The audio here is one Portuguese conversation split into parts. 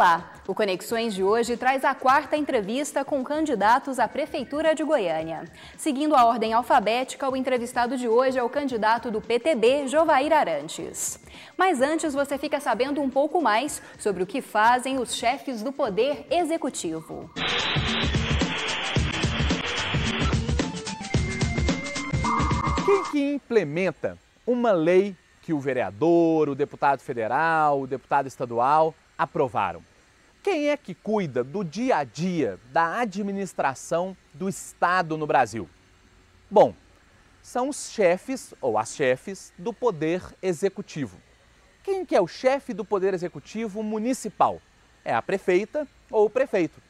Olá! O Conexões de hoje traz a quarta entrevista com candidatos à Prefeitura de Goiânia. Seguindo a ordem alfabética, o entrevistado de hoje é o candidato do PTB, Jovair Arantes. Mas antes, você fica sabendo um pouco mais sobre o que fazem os chefes do Poder Executivo. Quem que implementa uma lei que o vereador, o deputado federal, o deputado estadual aprovaram. Quem é que cuida do dia a dia da administração do Estado no Brasil? Bom, são os chefes ou as chefes do Poder Executivo. Quem que é o chefe do Poder Executivo Municipal? É a prefeita ou o prefeito.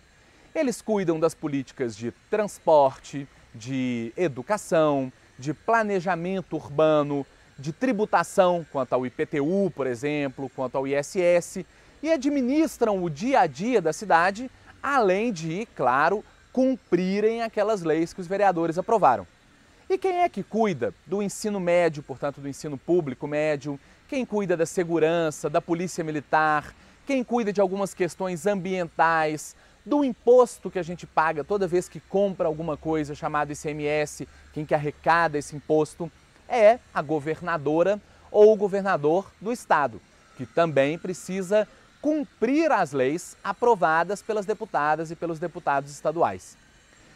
Eles cuidam das políticas de transporte, de educação, de planejamento urbano, de tributação quanto ao IPTU, por exemplo, quanto ao ISS e administram o dia a dia da cidade, além de, claro, cumprirem aquelas leis que os vereadores aprovaram. E quem é que cuida do ensino médio, portanto, do ensino público médio? Quem cuida da segurança, da polícia militar? Quem cuida de algumas questões ambientais? Do imposto que a gente paga toda vez que compra alguma coisa chamado ICMS? Quem que arrecada esse imposto? É a governadora ou o governador do estado, que também precisa cumprir as leis aprovadas pelas deputadas e pelos deputados estaduais.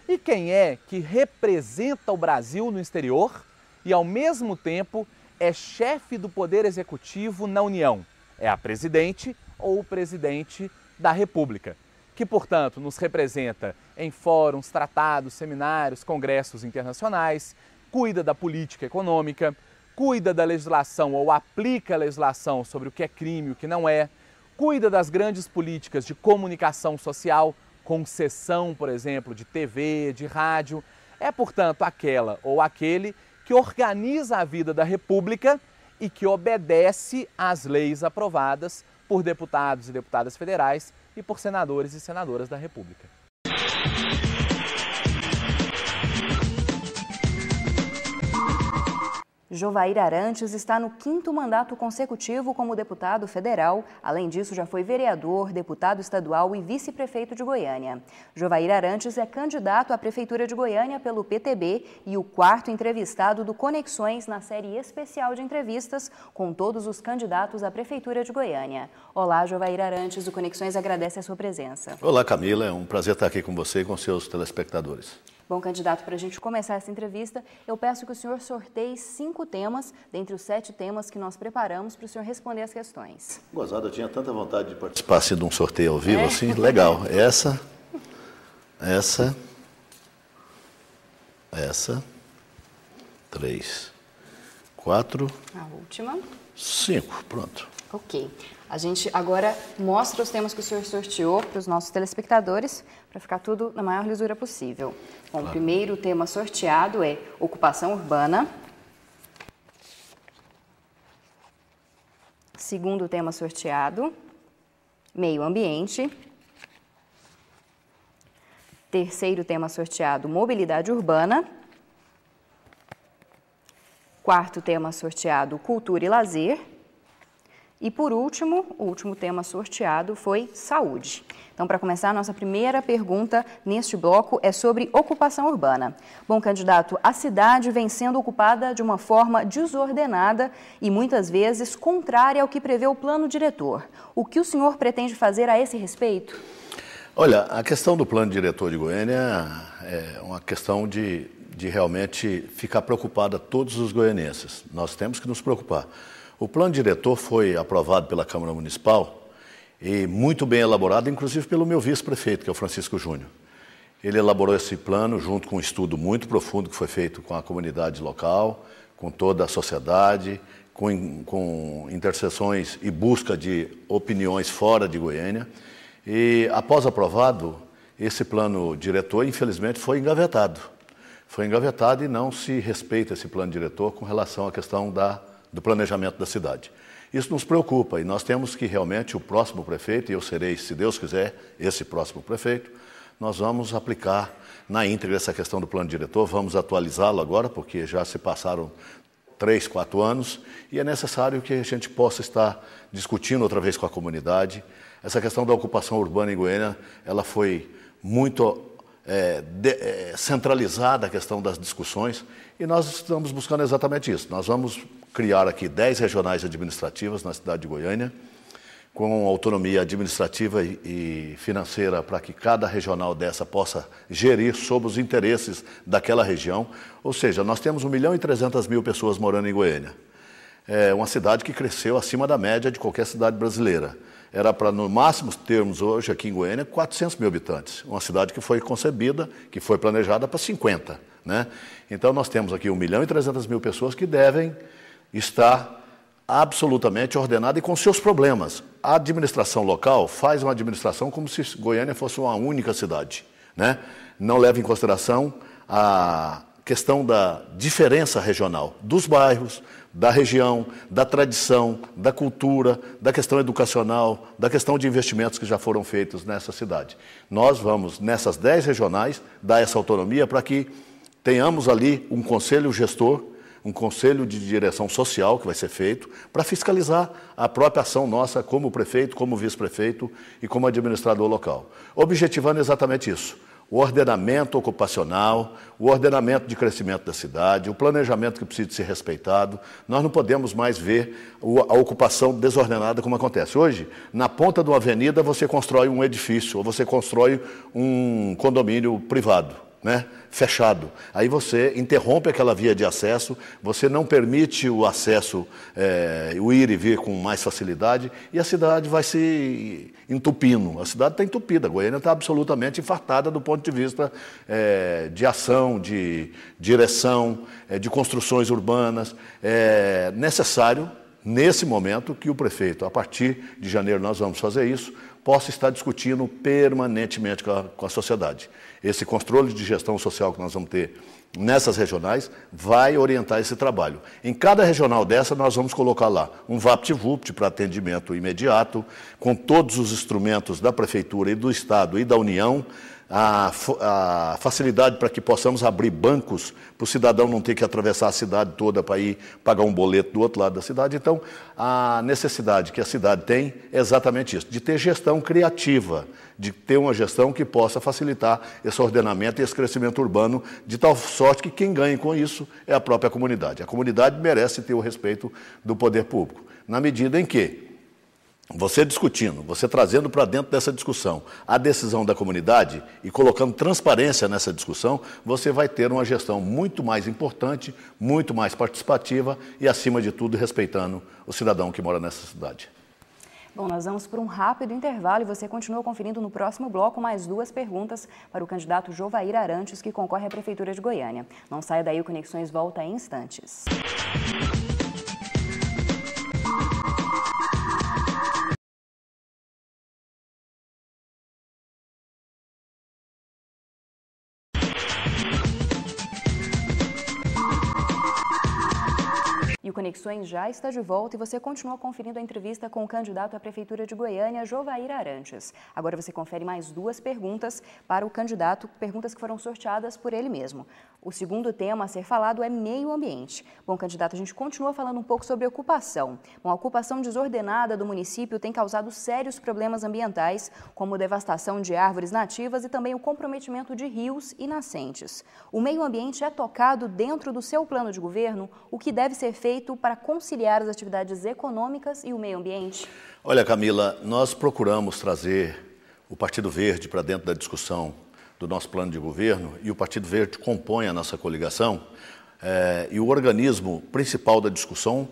E quem é que representa o Brasil no exterior e, ao mesmo tempo, é chefe do Poder Executivo na União? É a presidente ou o presidente da República, que, portanto, nos representa em fóruns, tratados, seminários, congressos internacionais, cuida da política econômica, cuida da legislação ou aplica a legislação sobre o que é crime e o que não é, cuida das grandes políticas de comunicação social, concessão, por exemplo, de TV, de rádio, é, portanto, aquela ou aquele que organiza a vida da República e que obedece às leis aprovadas por deputados e deputadas federais e por senadores e senadoras da República. Jovair Arantes está no quinto mandato consecutivo como deputado federal. Além disso, já foi vereador, deputado estadual e vice-prefeito de Goiânia. Jovair Arantes é candidato à Prefeitura de Goiânia pelo PTB e o quarto entrevistado do Conexões na série especial de entrevistas com todos os candidatos à Prefeitura de Goiânia. Olá, Jovair Arantes. O Conexões agradece a sua presença. Olá, Camila. É um prazer estar aqui com você e com seus telespectadores. Bom, candidato, para a gente começar essa entrevista, eu peço que o senhor sorteie cinco temas, dentre os sete temas que nós preparamos, para o senhor responder as questões. Gozado, eu tinha tanta vontade de participar assim, de um sorteio ao vivo, é? assim, legal. Essa, essa, essa, três, quatro. A última. Cinco, pronto. Ok. A gente agora mostra os temas que o senhor sorteou para os nossos telespectadores, para ficar tudo na maior lisura possível. Bom, claro. o primeiro tema sorteado é ocupação urbana. Segundo tema sorteado, meio ambiente. Terceiro tema sorteado, mobilidade urbana. Quarto tema sorteado, cultura e lazer. E por último, o último tema sorteado foi saúde. Então, para começar, nossa primeira pergunta neste bloco é sobre ocupação urbana. Bom, candidato, a cidade vem sendo ocupada de uma forma desordenada e muitas vezes contrária ao que prevê o plano diretor. O que o senhor pretende fazer a esse respeito? Olha, a questão do plano diretor de Goiânia é uma questão de, de realmente ficar preocupada todos os goianenses. Nós temos que nos preocupar. O plano diretor foi aprovado pela Câmara Municipal e muito bem elaborado, inclusive pelo meu vice-prefeito, que é o Francisco Júnior. Ele elaborou esse plano junto com um estudo muito profundo que foi feito com a comunidade local, com toda a sociedade, com, com interseções e busca de opiniões fora de Goiânia. E após aprovado, esse plano diretor, infelizmente, foi engavetado. Foi engavetado e não se respeita esse plano diretor com relação à questão da do planejamento da cidade. Isso nos preocupa e nós temos que realmente o próximo prefeito, e eu serei, se Deus quiser, esse próximo prefeito, nós vamos aplicar na íntegra essa questão do plano diretor, vamos atualizá-lo agora, porque já se passaram três, quatro anos, e é necessário que a gente possa estar discutindo outra vez com a comunidade. Essa questão da ocupação urbana em Goiânia, ela foi muito é, de, é, centralizada a questão das discussões e nós estamos buscando exatamente isso. Nós vamos criar aqui 10 regionais administrativas na cidade de Goiânia, com autonomia administrativa e financeira para que cada regional dessa possa gerir sob os interesses daquela região. Ou seja, nós temos 1 milhão e 300 mil pessoas morando em Goiânia é, uma cidade que cresceu acima da média de qualquer cidade brasileira. Era para, no máximo termos hoje, aqui em Goiânia, 400 mil habitantes. Uma cidade que foi concebida, que foi planejada para 50. Né? Então, nós temos aqui 1 milhão e 300 mil pessoas que devem estar absolutamente ordenada e com seus problemas. A administração local faz uma administração como se Goiânia fosse uma única cidade. Né? Não leva em consideração a questão da diferença regional dos bairros, da região, da tradição, da cultura, da questão educacional, da questão de investimentos que já foram feitos nessa cidade. Nós vamos, nessas dez regionais, dar essa autonomia para que tenhamos ali um conselho gestor, um conselho de direção social que vai ser feito para fiscalizar a própria ação nossa como prefeito, como vice-prefeito e como administrador local. Objetivando exatamente isso, o ordenamento ocupacional, o ordenamento de crescimento da cidade, o planejamento que precisa ser respeitado. Nós não podemos mais ver a ocupação desordenada como acontece. Hoje, na ponta de uma avenida, você constrói um edifício ou você constrói um condomínio privado né, fechado. Aí você interrompe aquela via de acesso, você não permite o acesso, é, o ir e vir com mais facilidade, e a cidade vai se entupindo. A cidade está entupida, a Goiânia está absolutamente infartada do ponto de vista é, de ação, de direção, é, de construções urbanas. É necessário, nesse momento, que o prefeito, a partir de janeiro nós vamos fazer isso, possa estar discutindo permanentemente com a, com a sociedade. Esse controle de gestão social que nós vamos ter nessas regionais vai orientar esse trabalho. Em cada regional dessa, nós vamos colocar lá um VaptVupt para atendimento imediato, com todos os instrumentos da Prefeitura e do Estado e da União, a, a facilidade para que possamos abrir bancos para o cidadão não ter que atravessar a cidade toda para ir pagar um boleto do outro lado da cidade. Então, a necessidade que a cidade tem é exatamente isso, de ter gestão criativa, de ter uma gestão que possa facilitar esse ordenamento e esse crescimento urbano, de tal sorte que quem ganha com isso é a própria comunidade. A comunidade merece ter o respeito do poder público, na medida em que você discutindo, você trazendo para dentro dessa discussão a decisão da comunidade e colocando transparência nessa discussão, você vai ter uma gestão muito mais importante, muito mais participativa e, acima de tudo, respeitando o cidadão que mora nessa cidade. Bom, nós vamos por um rápido intervalo e você continua conferindo no próximo bloco mais duas perguntas para o candidato Jovair Arantes, que concorre à Prefeitura de Goiânia. Não saia daí, o Conexões volta em instantes. Conexões já está de volta e você continua conferindo a entrevista com o candidato à Prefeitura de Goiânia, Jovair Arantes. Agora você confere mais duas perguntas para o candidato, perguntas que foram sorteadas por ele mesmo. O segundo tema a ser falado é meio ambiente. Bom, candidato, a gente continua falando um pouco sobre ocupação. Bom, a ocupação desordenada do município tem causado sérios problemas ambientais, como devastação de árvores nativas e também o comprometimento de rios e nascentes. O meio ambiente é tocado dentro do seu plano de governo, o que deve ser feito feito para conciliar as atividades econômicas e o meio ambiente? Olha, Camila, nós procuramos trazer o Partido Verde para dentro da discussão do nosso plano de governo e o Partido Verde compõe a nossa coligação eh, e o organismo principal da discussão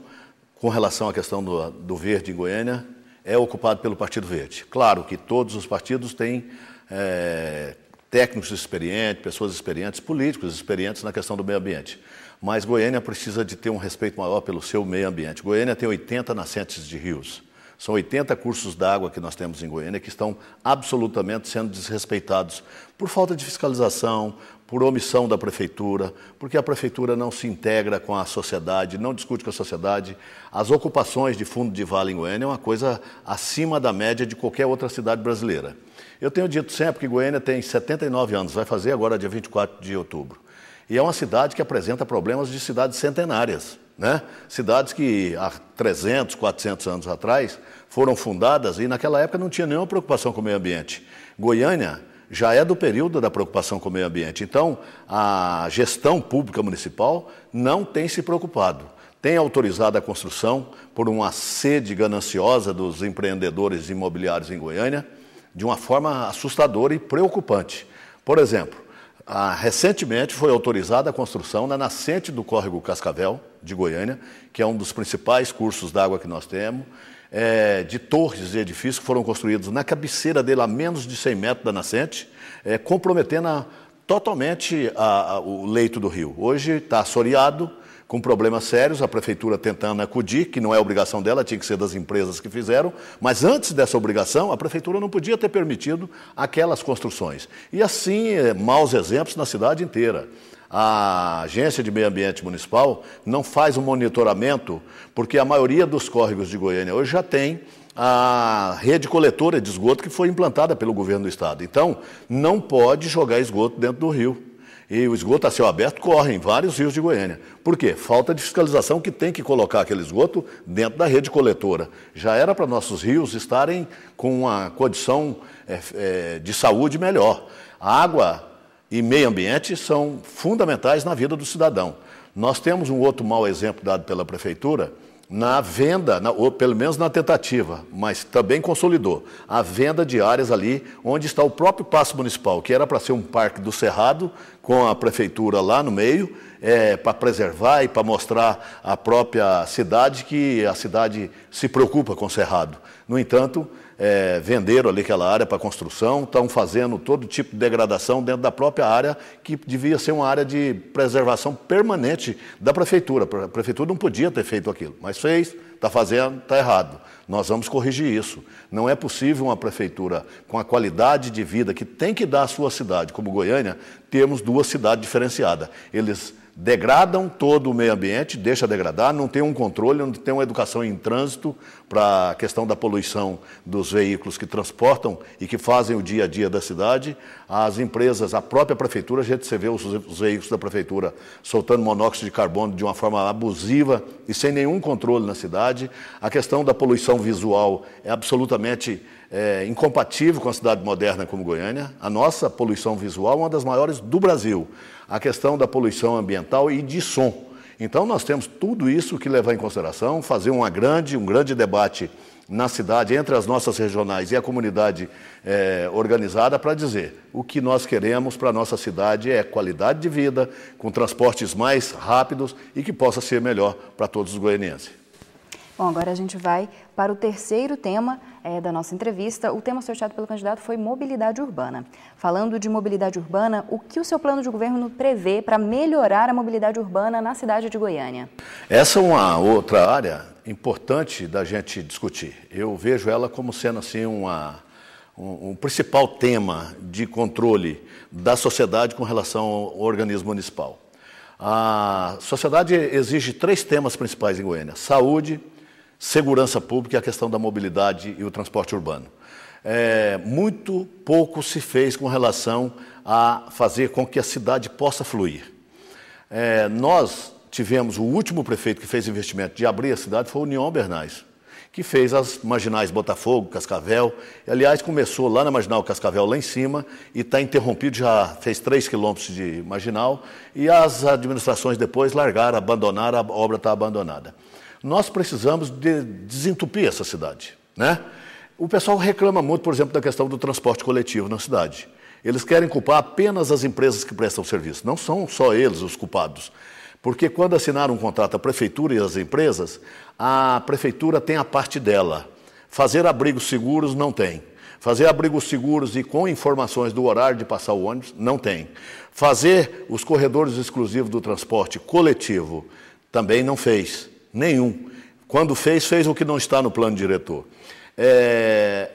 com relação à questão do, do verde em Goiânia é ocupado pelo Partido Verde. Claro que todos os partidos têm eh, técnicos experientes, pessoas experientes, políticos experientes na questão do meio ambiente. Mas Goiânia precisa de ter um respeito maior pelo seu meio ambiente. Goiânia tem 80 nascentes de rios. São 80 cursos d'água que nós temos em Goiânia que estão absolutamente sendo desrespeitados por falta de fiscalização, por omissão da prefeitura, porque a prefeitura não se integra com a sociedade, não discute com a sociedade. As ocupações de fundo de vale em Goiânia é uma coisa acima da média de qualquer outra cidade brasileira. Eu tenho dito sempre que Goiânia tem 79 anos, vai fazer agora dia 24 de outubro. E é uma cidade que apresenta problemas de cidades centenárias. Né? Cidades que há 300, 400 anos atrás foram fundadas e naquela época não tinha nenhuma preocupação com o meio ambiente. Goiânia já é do período da preocupação com o meio ambiente. Então, a gestão pública municipal não tem se preocupado. Tem autorizado a construção por uma sede gananciosa dos empreendedores imobiliários em Goiânia de uma forma assustadora e preocupante. Por exemplo, ah, recentemente foi autorizada a construção na nascente do córrego Cascavel, de Goiânia, que é um dos principais cursos d'água que nós temos, é, de torres e edifícios que foram construídos na cabeceira dele a menos de 100 metros da nascente, é, comprometendo a, totalmente a, a, o leito do rio. Hoje está assoreado, com problemas sérios, a prefeitura tentando acudir, que não é obrigação dela, tinha que ser das empresas que fizeram, mas antes dessa obrigação, a prefeitura não podia ter permitido aquelas construções. E assim, é, maus exemplos na cidade inteira. A Agência de Meio Ambiente Municipal não faz o um monitoramento, porque a maioria dos córregos de Goiânia hoje já tem a rede coletora de esgoto que foi implantada pelo governo do estado. Então, não pode jogar esgoto dentro do rio. E o esgoto a céu aberto corre em vários rios de Goiânia. Por quê? Falta de fiscalização que tem que colocar aquele esgoto dentro da rede coletora. Já era para nossos rios estarem com uma condição é, é, de saúde melhor. água e meio ambiente são fundamentais na vida do cidadão. Nós temos um outro mau exemplo dado pela prefeitura, na venda, na, ou pelo menos na tentativa, mas também consolidou a venda de áreas ali onde está o próprio Passo Municipal, que era para ser um parque do Cerrado, com a prefeitura lá no meio, é, para preservar e para mostrar à própria cidade que a cidade se preocupa com o Cerrado. No entanto, é, venderam ali aquela área para construção, estão fazendo todo tipo de degradação dentro da própria área, que devia ser uma área de preservação permanente da prefeitura. A prefeitura não podia ter feito aquilo, mas fez, está fazendo, está errado. Nós vamos corrigir isso. Não é possível uma prefeitura com a qualidade de vida que tem que dar à sua cidade, como Goiânia, termos duas cidades diferenciadas. Eles degradam todo o meio ambiente, deixa degradar, não tem um controle, não tem uma educação em trânsito para a questão da poluição dos veículos que transportam e que fazem o dia a dia da cidade. As empresas, a própria prefeitura, a gente vê os, os veículos da prefeitura soltando monóxido de carbono de uma forma abusiva e sem nenhum controle na cidade. A questão da poluição visual é absolutamente é, incompatível com a cidade moderna como Goiânia. A nossa poluição visual é uma das maiores do Brasil. A questão da poluição ambiental e de som. Então nós temos tudo isso que levar em consideração, fazer uma grande, um grande debate na cidade, entre as nossas regionais e a comunidade é, organizada, para dizer o que nós queremos para a nossa cidade é qualidade de vida, com transportes mais rápidos e que possa ser melhor para todos os goianienses. Bom, agora a gente vai para o terceiro tema é, da nossa entrevista. O tema sorteado pelo candidato foi mobilidade urbana. Falando de mobilidade urbana, o que o seu plano de governo prevê para melhorar a mobilidade urbana na cidade de Goiânia? Essa é uma outra área importante da gente discutir. Eu vejo ela como sendo assim uma, um, um principal tema de controle da sociedade com relação ao organismo municipal. A sociedade exige três temas principais em Goiânia: saúde, segurança pública e a questão da mobilidade e o transporte urbano. É, muito pouco se fez com relação a fazer com que a cidade possa fluir. É, nós tivemos o último prefeito que fez investimento de abrir a cidade foi o União Bernays, que fez as marginais Botafogo, Cascavel. Aliás, começou lá na marginal Cascavel, lá em cima, e está interrompido, já fez 3 quilômetros de marginal. E as administrações depois largaram, abandonaram, a obra está abandonada. Nós precisamos de desentupir essa cidade. Né? O pessoal reclama muito, por exemplo, da questão do transporte coletivo na cidade. Eles querem culpar apenas as empresas que prestam serviço. Não são só eles os culpados. Porque quando assinaram um contrato a prefeitura e as empresas, a prefeitura tem a parte dela. Fazer abrigos seguros não tem. Fazer abrigos seguros e com informações do horário de passar o ônibus não tem. Fazer os corredores exclusivos do transporte coletivo também não fez nenhum. Quando fez, fez o que não está no plano diretor. É,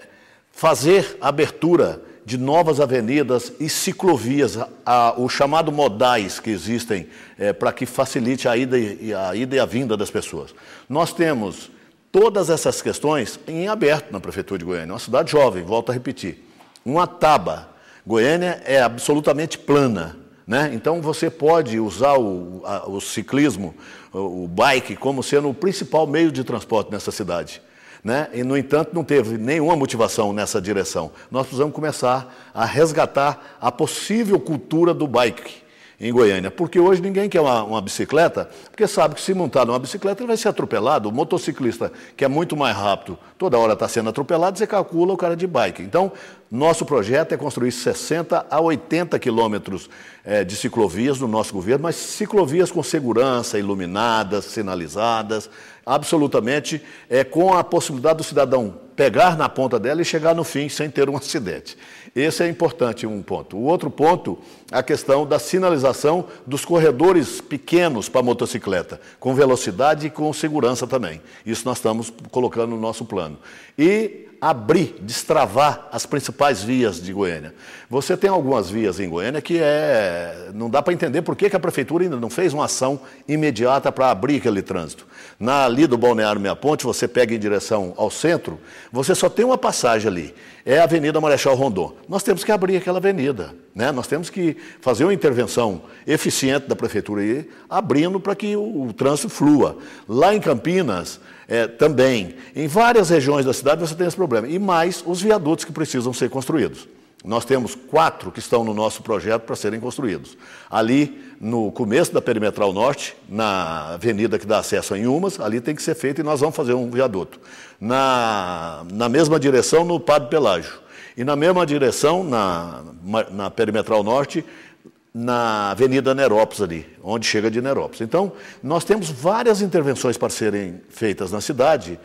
fazer abertura de novas avenidas e ciclovias, a, a, o chamado modais que existem é, para que facilite a ida, e, a ida e a vinda das pessoas. Nós temos todas essas questões em aberto na Prefeitura de Goiânia, é uma cidade jovem, volto a repetir. Uma taba. Goiânia é absolutamente plana. Né? Então você pode usar o, a, o ciclismo, o, o bike, como sendo o principal meio de transporte nessa cidade. Né? E, no entanto, não teve nenhuma motivação nessa direção. Nós precisamos começar a resgatar a possível cultura do bike, em Goiânia. Porque hoje ninguém quer uma, uma, bicicleta, porque sabe que se montar numa bicicleta ele vai ser atropelado. O motociclista, que é muito mais rápido, toda hora está sendo atropelado, você calcula o cara de bike. Então, nosso projeto é construir 60 a 80 quilômetros é, de ciclovias no nosso governo, mas ciclovias com segurança, iluminadas, sinalizadas, absolutamente é, com a possibilidade do cidadão pegar na ponta dela e chegar no fim sem ter um acidente. Esse é importante um ponto. O outro ponto, a questão da sinalização dos corredores pequenos para motocicleta, com velocidade e com segurança também. Isso nós estamos colocando no nosso plano. E abrir, destravar as principais vias de Goiânia. Você tem algumas vias em Goiânia que é, não dá para entender por que, que a prefeitura ainda não fez uma ação imediata para abrir aquele trânsito. Na ali do Balneário Meia Ponte, você pega em direção ao centro, você só tem uma passagem ali é a Avenida Marechal Rondon. Nós temos que abrir aquela avenida, né? nós temos que fazer uma intervenção eficiente da prefeitura aí, abrindo para que o, o, trânsito flua. Lá em Campinas, é, também, em várias regiões da cidade você tem esse problema, e mais os viadutos que precisam ser construídos. Nós temos quatro que estão no nosso projeto para serem construídos. Ali, no começo da Perimetral Norte, na avenida que dá acesso a Inhumas, ali tem que ser feito e nós vamos fazer um viaduto. Na, na mesma direção, no Padre Pelágio. E na mesma direção, na, na Perimetral Norte, na Avenida Nerópolis ali, onde chega de Nerópolis. Então, nós temos várias intervenções para serem feitas na cidade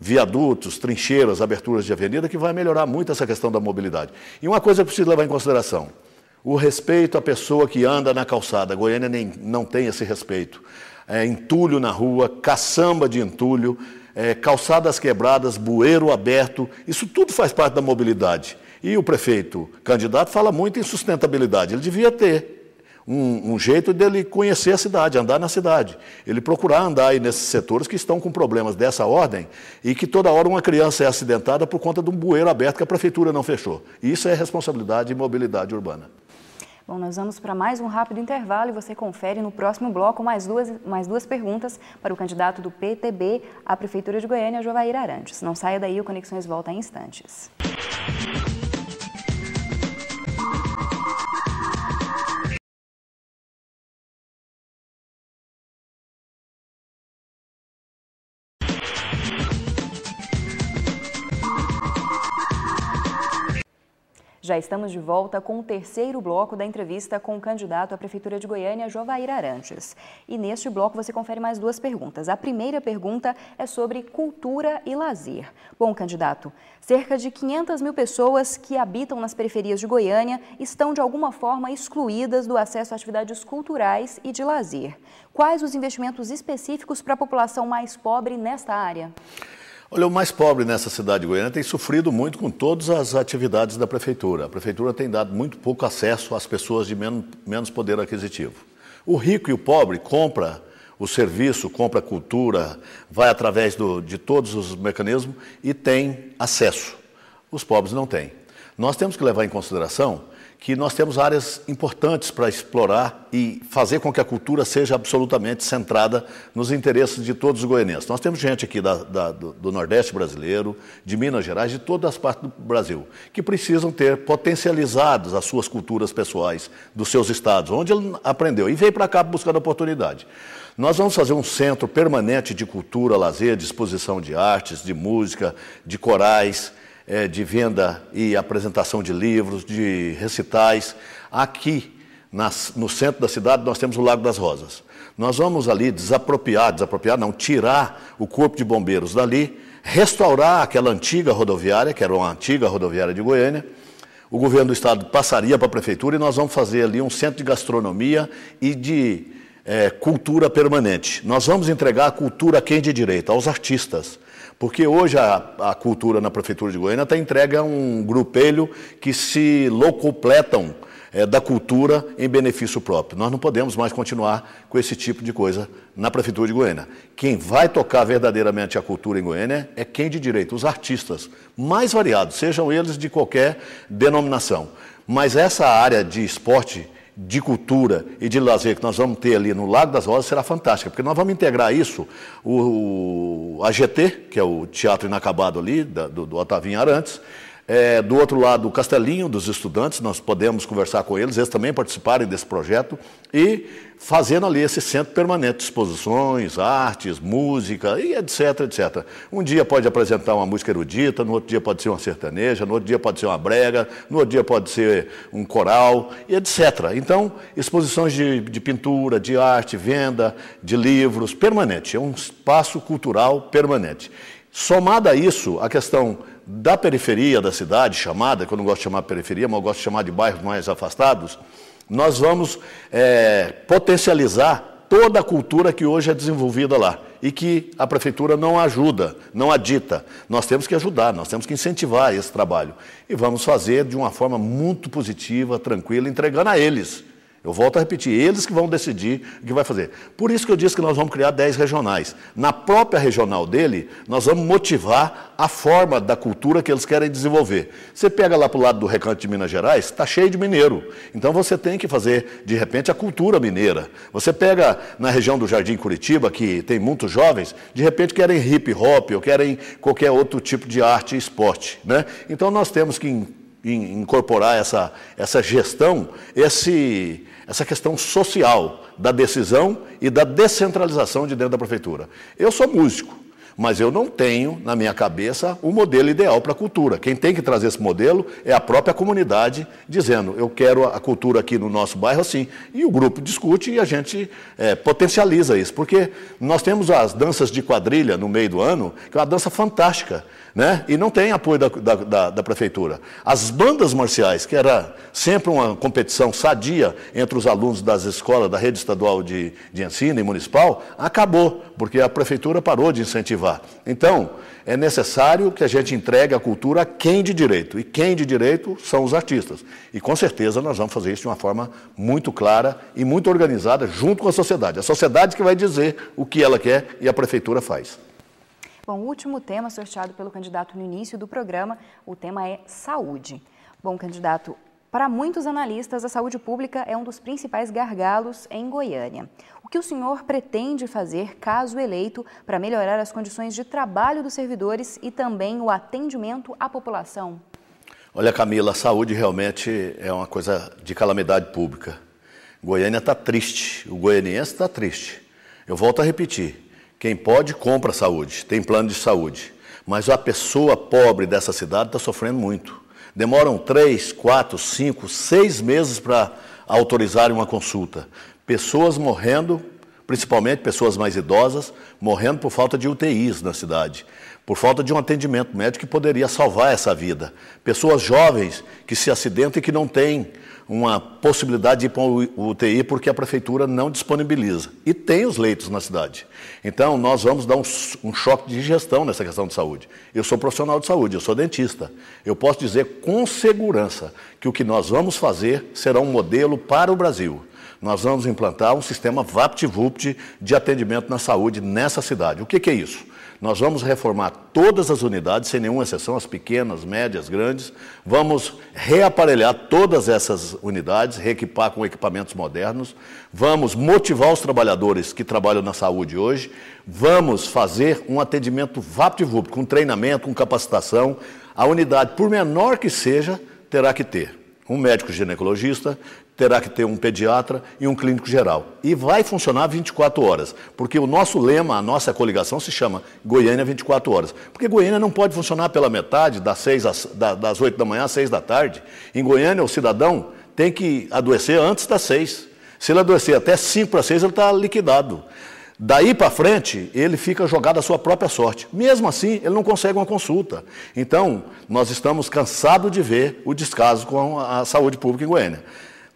viadutos, trincheiras, aberturas de avenida, que vai melhorar muito essa questão da mobilidade. E uma coisa que preciso levar em consideração: o respeito à pessoa que anda na calçada. Goiânia nem, não tem esse respeito. É, entulho na rua, caçamba de entulho, é, calçadas quebradas, bueiro aberto, isso tudo faz parte da mobilidade. E o prefeito candidato fala muito em sustentabilidade. Ele devia ter um, um, jeito dele conhecer a cidade, andar na cidade. Ele procurar andar aí nesses setores que estão com problemas dessa ordem e que toda hora uma criança é acidentada por conta de um bueiro aberto que a prefeitura não fechou. Isso é responsabilidade e mobilidade urbana. Bom, nós vamos para mais um rápido intervalo e você confere no próximo bloco mais duas, mais duas perguntas para o candidato do PTB à Prefeitura de Goiânia, Jovair Arantes. Não saia daí, o Conexões volta em instantes. Já estamos de volta com o terceiro bloco da entrevista com o candidato à Prefeitura de Goiânia, Jovair Arantes. E neste bloco você confere mais duas perguntas. A primeira pergunta é sobre cultura e lazer. Bom, candidato, cerca de 500 mil pessoas que habitam nas periferias de Goiânia estão de alguma forma excluídas do acesso a atividades culturais e de lazer. Quais os investimentos específicos para a população mais pobre nesta área? Olha, o mais pobre nessa cidade de Goiânia tem sofrido muito com todas as atividades da prefeitura. A prefeitura tem dado muito pouco acesso às pessoas de menos, menos poder aquisitivo. O rico e o pobre compra o serviço, compra a cultura, vai através do, de todos os mecanismos e tem acesso. Os pobres não têm. Nós temos que levar em consideração que nós temos áreas importantes para explorar e fazer com que a cultura seja absolutamente centrada nos interesses de todos os goianenses. Nós temos gente aqui da, da, do, do, Nordeste brasileiro, de Minas Gerais, de todas as partes do Brasil, que precisam ter potencializados as suas culturas pessoais dos seus estados, onde ele aprendeu e veio para cá buscando oportunidade. Nós vamos fazer um centro permanente de cultura, lazer, de exposição de artes, de música, de corais é, de venda e apresentação de livros, de recitais. Aqui, nas, no centro da cidade, nós temos o Lago das Rosas. Nós vamos ali desapropriar, desapropriar não, tirar o corpo de bombeiros dali, restaurar aquela antiga rodoviária, que era uma antiga rodoviária de Goiânia, o governo do estado passaria para a prefeitura e nós vamos fazer ali um centro de gastronomia e de é, cultura permanente. Nós vamos entregar a cultura a quem de direito, aos artistas. Porque hoje a, a cultura na Prefeitura de Goiânia está entregue a um grupelho que se locupletam é, eh, da cultura em benefício próprio. Nós não podemos mais continuar com esse tipo de coisa na Prefeitura de Goiânia. Quem vai tocar verdadeiramente a cultura em Goiânia é quem de direito, os artistas mais variados, sejam eles de qualquer denominação. Mas essa área de esporte de cultura e de lazer que nós vamos ter ali no Lago das Rosas será fantástica, porque nós vamos integrar isso, o, o AGT, que é o Teatro Inacabado ali, da, do, do Otavinho Arantes, é, do outro lado, o Castelinho dos estudantes, nós podemos conversar com eles, eles também participarem desse projeto e fazendo ali esse centro permanente, exposições, artes, música e etc, etc. Um dia pode apresentar uma música erudita, no outro dia pode ser uma sertaneja, no outro dia pode ser uma brega, no outro dia pode ser um coral e etc. Então, exposições de, de pintura, de arte, venda, de livros, permanente, é um espaço cultural permanente. Somada a isso, a questão da periferia da cidade, chamada, que eu não gosto de chamar periferia, mas eu gosto de chamar de bairros mais afastados, nós vamos é, potencializar toda a cultura que hoje é desenvolvida lá e que a prefeitura não ajuda, não adita. Nós temos que ajudar, nós temos que incentivar esse trabalho. E vamos fazer de uma forma muito positiva, tranquila, entregando a eles eu volto a repetir, eles que vão decidir o que vai fazer. Por isso que eu disse que nós vamos criar 10 regionais. Na própria regional dele, nós vamos motivar a forma da cultura que eles querem desenvolver. Você pega lá para o lado do recanto de Minas Gerais, está cheio de mineiro. Então você tem que fazer, de repente, a cultura mineira. Você pega na região do Jardim Curitiba, que tem muitos jovens, de repente querem hip hop ou querem qualquer outro tipo de arte e esporte. Né? Então nós temos que em incorporar essa, essa gestão, esse, essa questão social da decisão e da descentralização de dentro da prefeitura. Eu sou músico, mas eu não tenho na minha cabeça o um modelo ideal para a cultura. Quem tem que trazer esse modelo é a própria comunidade, dizendo: eu quero a cultura aqui no nosso bairro assim. E o grupo discute e a gente é, potencializa isso, porque nós temos as danças de quadrilha no meio do ano, que é uma dança fantástica né? e não tem apoio da, da, da, da, prefeitura. As bandas marciais, que era sempre uma competição sadia entre os alunos das escolas da rede estadual de, de ensino e municipal, acabou, porque a prefeitura parou de incentivar. Então, é necessário que a gente entregue a cultura a quem de direito, e quem de direito são os artistas. E com certeza nós vamos fazer isso de uma forma muito clara e muito organizada junto com a sociedade. A sociedade que vai dizer o que ela quer e a prefeitura faz. Bom, o último tema sorteado pelo candidato no início do programa, o tema é saúde. Bom, candidato, para muitos analistas, a saúde pública é um dos principais gargalos em Goiânia. O que o senhor pretende fazer, caso eleito, para melhorar as condições de trabalho dos servidores e também o atendimento à população? Olha, Camila, a saúde realmente é uma coisa de calamidade pública. Goiânia está triste, o goianiense está triste. Eu volto a repetir: quem pode, compra saúde, tem plano de saúde. Mas a pessoa pobre dessa cidade está sofrendo muito. Demoram três, quatro, cinco, seis meses para autorizar uma consulta. Pessoas morrendo, principalmente pessoas mais idosas, morrendo por falta de UTIs na cidade, por falta de um atendimento médico que poderia salvar essa vida. Pessoas jovens que se acidentam e que não têm uma possibilidade de ir para o UTI porque a prefeitura não disponibiliza. E tem os leitos na cidade. Então, nós vamos dar um, um, choque de gestão nessa questão de saúde. Eu sou profissional de saúde, eu sou dentista. Eu posso dizer com segurança que o que nós vamos fazer será um modelo para o Brasil. Nós vamos implantar um sistema VaptVupt de atendimento na saúde nessa cidade. O que, que é isso? Nós vamos reformar todas as unidades, sem nenhuma exceção, as pequenas, médias, grandes. Vamos reaparelhar todas essas unidades, reequipar com equipamentos modernos. Vamos motivar os trabalhadores que trabalham na saúde hoje. Vamos fazer um atendimento VaptVupt, com treinamento, com capacitação. A unidade, por menor que seja, terá que ter um médico ginecologista, terá que ter um pediatra e um clínico geral. E vai funcionar 24 horas, porque o nosso lema, a nossa coligação se chama Goiânia 24 horas. Porque Goiânia não pode funcionar pela metade, das, seis às, das 8 da manhã às 6 da tarde. Em Goiânia, o cidadão tem que adoecer antes das 6. Se ele adoecer até 5 para 6, ele está liquidado. Daí para frente, ele fica jogado à sua própria sorte. Mesmo assim, ele não consegue uma consulta. Então, nós estamos cansados de ver o descaso com a saúde pública em Goiânia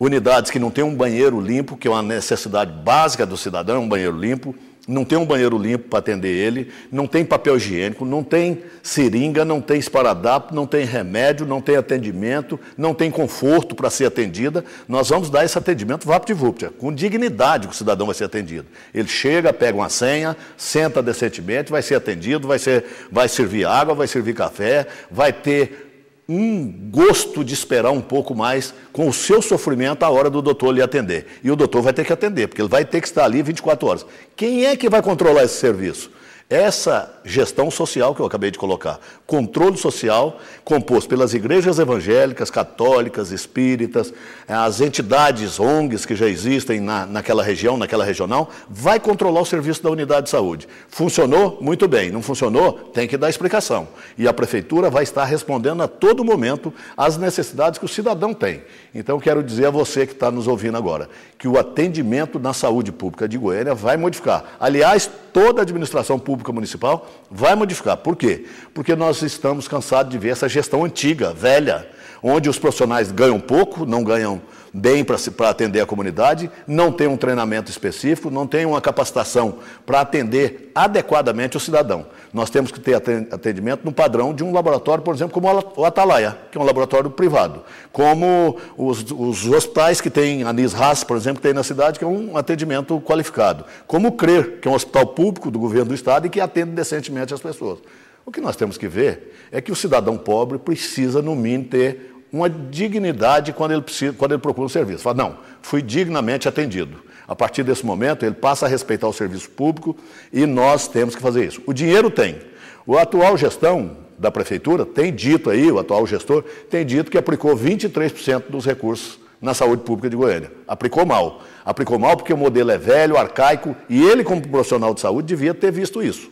unidades que não têm um banheiro limpo, que é uma necessidade básica do cidadão, é um banheiro limpo, não tem um banheiro limpo para atender ele, não tem papel higiênico, não tem seringa, não tem esparadapo, não tem remédio, não tem atendimento, não tem conforto para ser atendida. Nós vamos dar esse atendimento VaptVupt, é com dignidade que o cidadão vai ser atendido. Ele chega, pega uma senha, senta decentemente, vai ser atendido, vai, ser, vai servir água, vai servir café, vai ter um gosto de esperar um pouco mais com o seu sofrimento a hora do doutor lhe atender. E o doutor vai ter que atender, porque ele vai ter que estar ali 24 horas. Quem é que vai controlar esse serviço? essa gestão social que eu acabei de colocar. Controle social composto pelas igrejas evangélicas, católicas, espíritas, eh, as entidades ONGs que já existem na, naquela região, naquela regional, vai controlar o serviço da unidade de saúde. Funcionou? Muito bem. Não funcionou? Tem que dar explicação. E a prefeitura vai estar respondendo a todo momento às necessidades que o cidadão tem. Então, quero dizer a você que está nos ouvindo agora, que o atendimento na saúde pública de Goiânia vai modificar. Aliás, toda a administração pública Pública Municipal vai modificar. Por quê? Porque nós estamos cansados de ver essa gestão antiga, velha, onde os profissionais ganham pouco, não ganham bem para atender a comunidade, não tem um treinamento específico, não tem uma capacitação para atender adequadamente o cidadão. Nós temos que ter atendimento no padrão de um laboratório, por exemplo, como o Atalaia, que é um laboratório privado, como os, os hospitais que tem, a NISRAS, por exemplo, que tem na cidade, que é um atendimento qualificado, como o CRER, que é um hospital público do governo do Estado e que atende decentemente as pessoas. O que nós temos que ver é que o cidadão pobre precisa, no mínimo, ter uma dignidade quando ele, precisa, quando ele procura um serviço. Fala, não, fui dignamente atendido. A partir desse momento, ele passa a respeitar o serviço público e nós temos que fazer isso. O dinheiro tem. O atual gestão da prefeitura tem dito aí, o atual gestor tem dito que aplicou 23% dos recursos na saúde pública de Goiânia. Aplicou mal. Aplicou mal porque o modelo é velho, arcaico, e ele, como profissional de saúde, devia ter visto isso.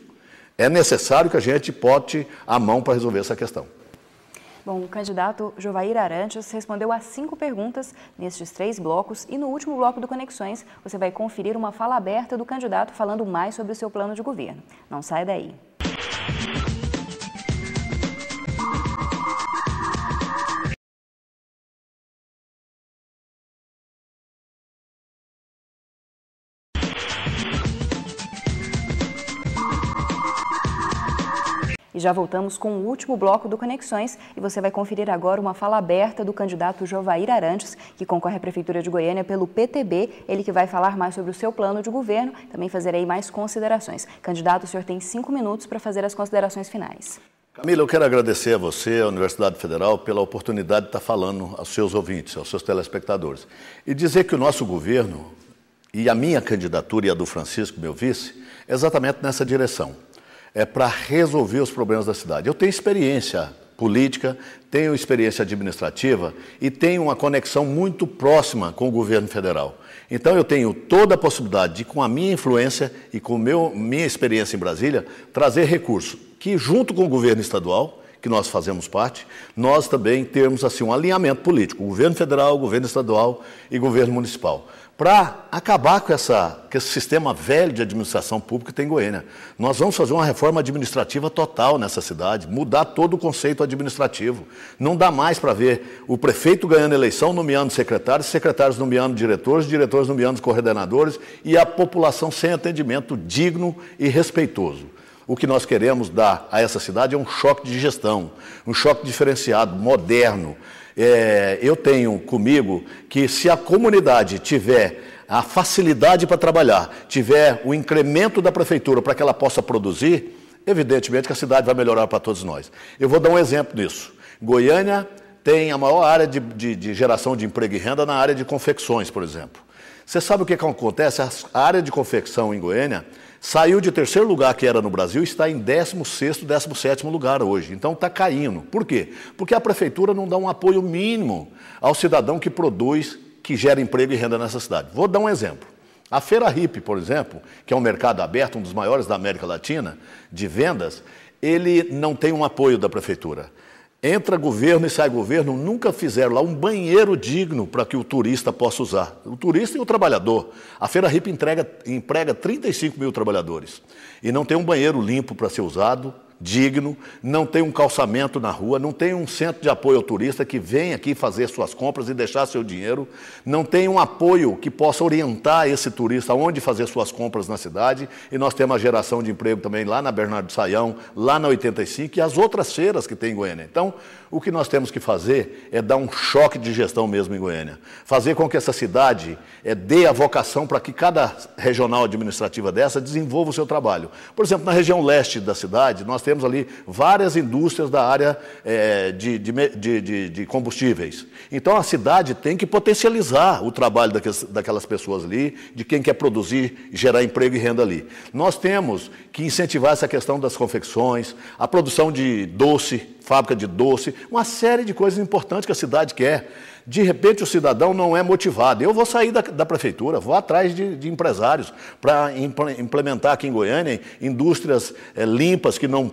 É necessário que a gente pote a mão para resolver essa questão. Bom, o candidato Jovair Arantes respondeu a cinco perguntas nestes três blocos e no último bloco do Conexões você vai conferir uma fala aberta do candidato falando mais sobre o seu plano de governo. Não sai daí. já voltamos com o último bloco do Conexões e você vai conferir agora uma fala aberta do candidato Jovair Arantes, que concorre à Prefeitura de Goiânia pelo PTB. Ele que vai falar mais sobre o seu plano de governo, também fazer aí mais considerações. Candidato, o senhor tem cinco minutos para fazer as considerações finais. Camila, eu quero agradecer a você, à Universidade Federal, pela oportunidade de estar falando aos seus ouvintes, aos seus telespectadores. E dizer que o nosso governo e a minha candidatura e a do Francisco, meu vice, é exatamente nessa direção é, para resolver os problemas da cidade. Eu tenho experiência política, tenho experiência administrativa e tenho uma conexão muito próxima com o governo federal. Então eu tenho toda a possibilidade de, com a minha influência e com meu, minha experiência em Brasília, trazer recursos que, junto com o governo estadual, que nós fazemos parte, nós também temos assim um alinhamento político, governo federal, governo estadual e governo municipal para acabar com, essa, com esse sistema velho de administração pública que tem Goiânia. Nós vamos fazer uma reforma administrativa total nessa cidade, mudar todo o conceito administrativo. Não dá mais para ver o prefeito ganhando eleição, nomeando secretários, secretários nomeando diretores, diretores nomeando coordenadores e a população sem atendimento digno e respeitoso. O que nós queremos dar a essa cidade é um choque de gestão, um choque diferenciado, moderno é, eu tenho comigo que se a comunidade tiver a facilidade para trabalhar, tiver o incremento da prefeitura para que ela possa produzir, evidentemente que a cidade vai melhorar para todos nós. Eu vou dar um exemplo disso. Goiânia tem a maior área de, de, de geração de emprego e renda na área de confecções, por exemplo. Você sabe o que, que acontece? A área de confecção em Goiânia Saiu de terceiro lugar que era no Brasil, está em 16º, 17º lugar hoje. Então está caindo. Por quê? Porque a prefeitura não dá um apoio mínimo ao cidadão que produz, que gera emprego e renda nessa cidade. Vou dar um exemplo. A Feira Hip, por exemplo, que é um mercado aberto, um dos maiores da América Latina, de vendas, ele não tem um apoio da prefeitura. Entra governo e sai governo, nunca fizeram lá um banheiro digno para que o turista possa usar. O turista e o trabalhador. A Feira Ripe entrega, emprega 35 mil trabalhadores. E não tem um banheiro limpo para ser usado, digno, não tem um calçamento na rua, não tem um centro de apoio ao turista que vem aqui fazer suas compras e deixar seu dinheiro, não tem um apoio que possa orientar esse turista onde fazer suas compras na cidade. E nós temos a geração de emprego também lá na Bernardo Saião, lá na 85 e as outras feiras que tem em Goiânia. Então, o que nós temos que fazer é dar um choque de gestão mesmo em Goiânia. Fazer com que essa cidade é, dê a vocação para que cada regional administrativa dessa desenvolva o seu trabalho. Por exemplo, na região leste da cidade, nós temos ali várias indústrias da área é, de, de, de, de, combustíveis. Então a cidade tem que potencializar o trabalho daquelas, daquelas pessoas ali, de quem quer produzir, gerar emprego e renda ali. Nós temos que incentivar essa questão das confecções, a produção de doce, fábrica de doce, uma série de coisas importantes que a cidade quer. De repente, o cidadão não é motivado. Eu vou sair da, da prefeitura, vou atrás de, de empresários para implementar aqui em Goiânia indústrias é, limpas que não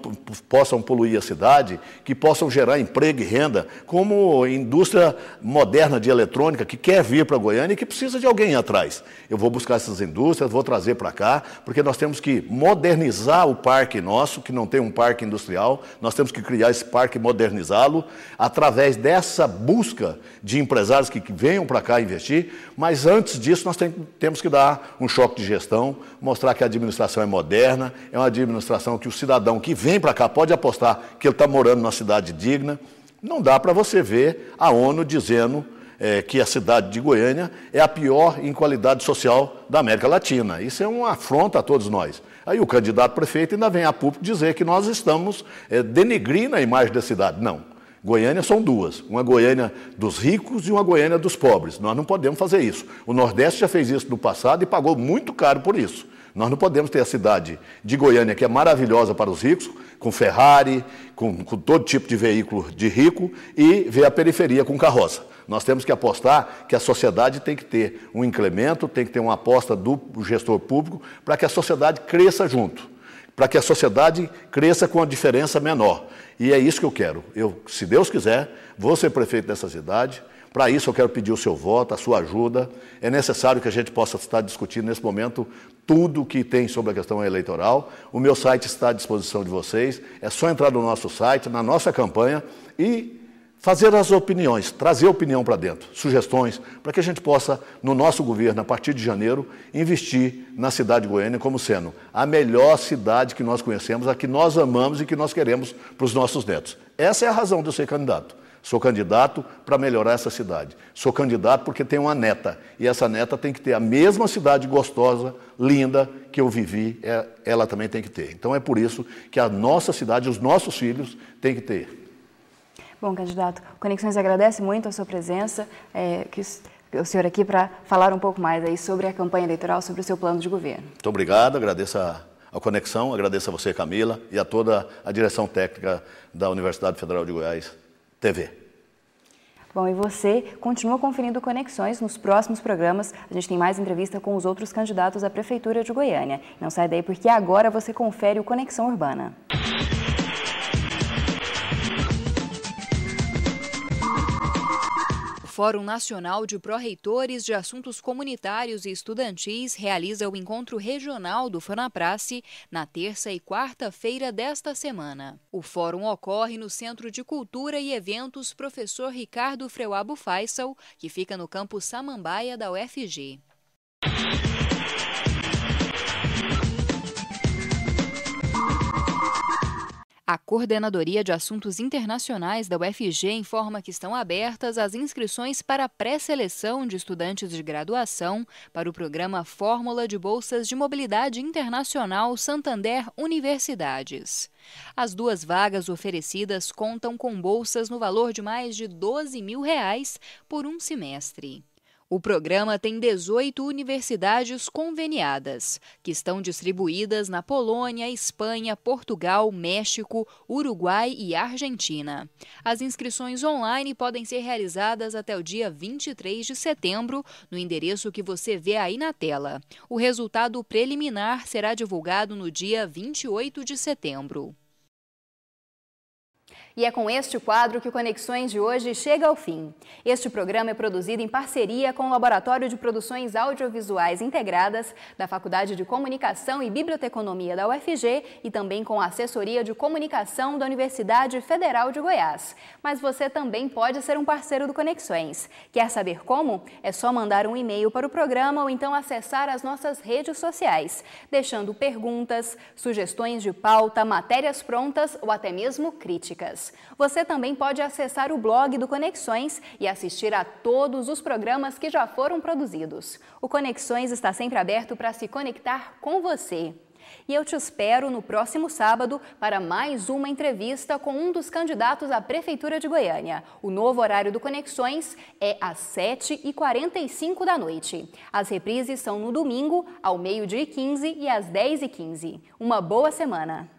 possam poluir a cidade, que possam gerar emprego e renda, como indústria moderna de eletrônica que quer vir para Goiânia e que precisa de alguém atrás. Eu vou buscar essas indústrias, vou trazer para cá, porque nós temos que modernizar o parque nosso, que não tem um parque industrial, nós temos que criar esse parque e modernizá-lo através dessa busca de empresários que, que venham para cá investir, mas antes disso nós tem, temos que dar um choque de gestão, mostrar que a administração é moderna, é uma administração que o cidadão que vem para cá pode apostar que ele está morando numa cidade digna. Não dá para você ver a ONU dizendo é, que a cidade de Goiânia é a pior em qualidade social da América Latina. Isso é uma afronta a todos nós. Aí o candidato prefeito ainda vem a público dizer que nós estamos é, denegrindo a imagem da cidade. Não. Goiânia são duas, uma Goiânia dos ricos e uma Goiânia dos pobres. Nós não podemos fazer isso. O Nordeste já fez isso no passado e pagou muito caro por isso. Nós não podemos ter a cidade de Goiânia, que é maravilhosa para os ricos, com Ferrari, com, com todo tipo de veículo de rico, e ver a periferia com carroça. Nós temos que apostar que a sociedade tem que ter um incremento, tem que ter uma aposta do gestor público para que a sociedade cresça junto para que a sociedade cresça com a diferença menor. E é isso que eu quero. Eu, se Deus quiser, vou ser prefeito dessa cidade. Para isso, eu quero pedir o seu voto, a sua ajuda. É necessário que a gente possa estar discutindo nesse momento tudo o que tem sobre a questão eleitoral. O meu site está à disposição de vocês. É só entrar no nosso site, na nossa campanha e fazer as opiniões, trazer opinião para dentro, sugestões, para que a gente possa, no nosso governo, a partir de janeiro, investir na cidade de Goiânia como sendo a melhor cidade que nós conhecemos, a que nós amamos e que nós queremos para os nossos netos. Essa é a razão de eu ser candidato. Sou candidato para melhorar essa cidade. Sou candidato porque tenho uma neta. E essa neta tem que ter a mesma cidade gostosa, linda, que eu vivi, é, ela também tem que ter. Então é por isso que a nossa cidade, os nossos filhos, têm que ter Bom, candidato, Conexões agradece muito a sua presença, é, que o senhor aqui para falar um pouco mais aí sobre a campanha eleitoral, sobre o seu plano de governo. Muito obrigado, agradeço a, a Conexão, agradeço a você, Camila, e a toda a direção técnica da Universidade Federal de Goiás TV. Bom, e você continua conferindo Conexões nos próximos programas. A gente tem mais entrevista com os outros candidatos à Prefeitura de Goiânia. Não sai daí porque agora você confere o Conexão Urbana. Fórum Nacional de Pró-Reitores de Assuntos Comunitários e Estudantis realiza o encontro regional do FANAPRACE na terça e quarta-feira desta semana. O fórum ocorre no Centro de Cultura e Eventos Professor Ricardo Freuabo Faisal, que fica no campus Samambaia da UFG. A Coordenadoria de Assuntos Internacionais da UFG informa que estão abertas as inscrições para a pré-seleção de estudantes de graduação para o programa Fórmula de Bolsas de Mobilidade Internacional Santander Universidades. As duas vagas oferecidas contam com bolsas no valor de mais de 12 mil reais por um semestre. O programa tem 18 universidades conveniadas, que estão distribuídas na Polônia, Espanha, Portugal, México, Uruguai e Argentina. As inscrições online podem ser realizadas até o dia 23 de setembro, no endereço que você vê aí na tela. O resultado preliminar será divulgado no dia 28 de setembro. E é com este quadro que o Conexões de hoje chega ao fim. Este programa é produzido em parceria com o Laboratório de Produções Audiovisuais Integradas da Faculdade de Comunicação e Biblioteconomia da UFG e também com a assessoria de comunicação da Universidade Federal de Goiás. Mas você também pode ser um parceiro do Conexões. Quer saber como? É só mandar um e-mail para o programa ou então acessar as nossas redes sociais, deixando perguntas, sugestões de pauta, matérias prontas ou até mesmo críticas. Você também pode acessar o blog do Conexões e assistir a todos os programas que já foram produzidos. O Conexões está sempre aberto para se conectar com você. E eu te espero no próximo sábado para mais uma entrevista com um dos candidatos à Prefeitura de Goiânia. O novo horário do Conexões é às 7h45 da noite. As reprises são no domingo, ao meio-dia e 15 e às 10h15. Uma boa semana!